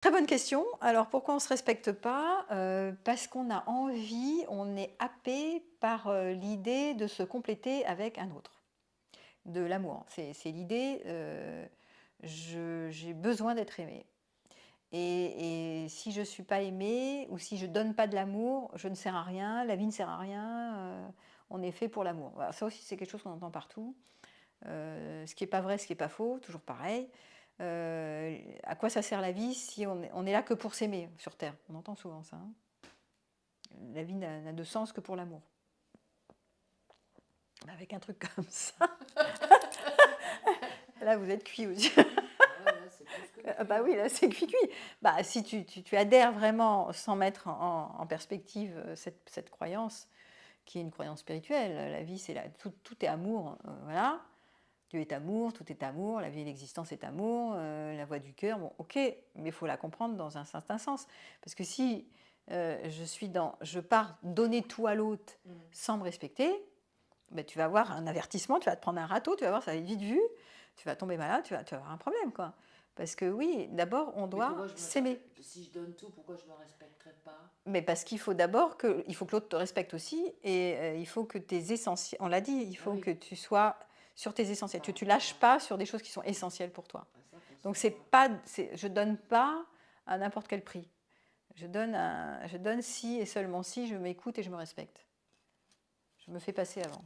Très bonne question. Alors pourquoi on ne se respecte pas euh, Parce qu'on a envie, on est happé par euh, l'idée de se compléter avec un autre. De l'amour. C'est l'idée, euh, j'ai besoin d'être aimé. Et, si je ne suis pas aimé ou si je ne donne pas de l'amour, je ne sers à rien, la vie ne sert à rien, on est fait pour l'amour. Ça aussi, c'est quelque chose qu'on entend partout. ce qui n'est pas vrai, ce qui n'est pas faux, toujours pareil. Euh, à quoi ça sert la vie si on, est là que pour s'aimer sur Terre On entend souvent ça. Hein. la vie n'a de sens que pour l'amour. Avec un truc comme ça. là, vous êtes cuit aussi. Ah bah oui, là c'est cuit-cuit. Bah, si tu, tu, adhères vraiment sans mettre en, perspective euh, cette, cette, croyance, qui est une croyance spirituelle, la vie c'est là, tout, est amour, euh, voilà, Dieu est amour, tout est amour, la vie et l'existence est amour, euh, la voix du cœur, bon ok, mais il faut la comprendre dans un certain sens. Parce que si euh, je suis dans, je pars donner tout à l'autre mm. sans me respecter, ben, tu vas avoir un avertissement, tu vas te prendre un râteau, tu vas voir, ça va être vite vu, tu vas tomber malade, tu vas, avoir un problème quoi. Parce que oui, d'abord, on doit s'aimer. Si je donne tout, pourquoi je ne me respecterai pas Mais parce qu'il faut d'abord que, faut que l'autre te respecte aussi, et euh, il faut que tes essentiels, on l'a dit, il faut que tu sois sur tes essentiels. Tu lâches pas sur des choses qui sont essentielles pour toi. Donc c'est pas, je ne donne pas à n'importe quel prix. Je donne, je donne si et seulement si je m'écoute et je me respecte. Je me fais passer avant.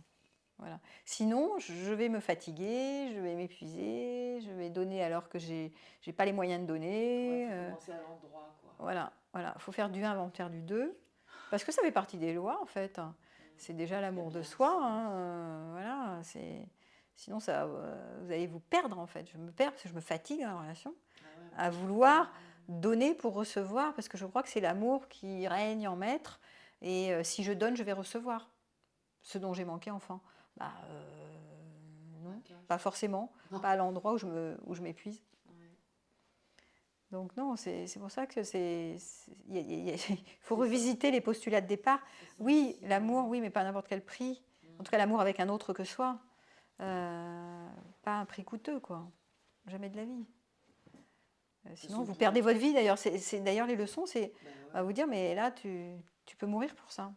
Voilà. Sinon, je vais me fatiguer, je vais m'épuiser, je vais donner alors que j'ai n'ai pas les moyens de donner. faut euh, à l'endroit. Voilà, voilà. faut faire du 1 avant de faire du 2. Parce que ça fait partie des lois, en fait. C'est déjà l'amour de soi. Hein, euh, voilà, c'est Sinon, ça, euh, vous allez vous perdre en fait. Je me perds parce que je me fatigue dans la relation ah à vouloir donner pour recevoir, parce que je crois que c'est l'amour qui règne en maître. Et euh, si je donne, je vais recevoir ce dont j'ai manqué enfant. Bah, euh, non, pas forcément, pas à l'endroit où je m'épuise. Donc non, c'est pour ça que c'est il faut revisiter les postulats de départ. Oui, l'amour, oui, mais pas n'importe quel prix. En tout cas, l'amour avec un autre que soi. Euh, pas un prix coûteux, quoi. Jamais de la vie. Euh, sinon, vous perdez votre vie, d'ailleurs. C'est, d'ailleurs, les leçons, c'est... Ben on va vous dire, mais là, tu, tu peux mourir pour ça.